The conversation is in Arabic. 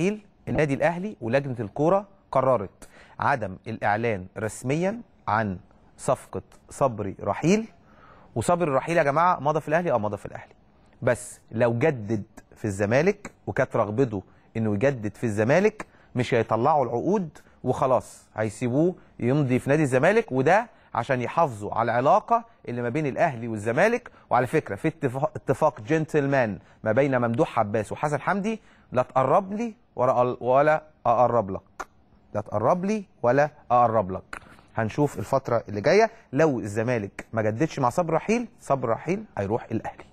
قيل النادي الاهلي ولجنه الكوره قررت عدم الاعلان رسميا عن صفقه صبري رحيل وصبري رحيل يا جماعه مضى في الاهلي اه مضى في الاهلي بس لو جدد في الزمالك وكانت رغبته انه يجدد في الزمالك مش هيطلعوا العقود وخلاص هيسيبوه يمضي في نادي الزمالك وده عشان يحافظوا على العلاقه اللي ما بين الاهلي والزمالك وعلى فكره في اتفاق, اتفاق جنتلمان ما بين ممدوح عباس وحسن حمدي لا تقرب لي ولا ولا اقرب لك لا تقرب لي ولا اقرب لك هنشوف الفتره اللي جايه لو الزمالك ما جددش مع صبر رحيل صبر رحيل هيروح الاهلي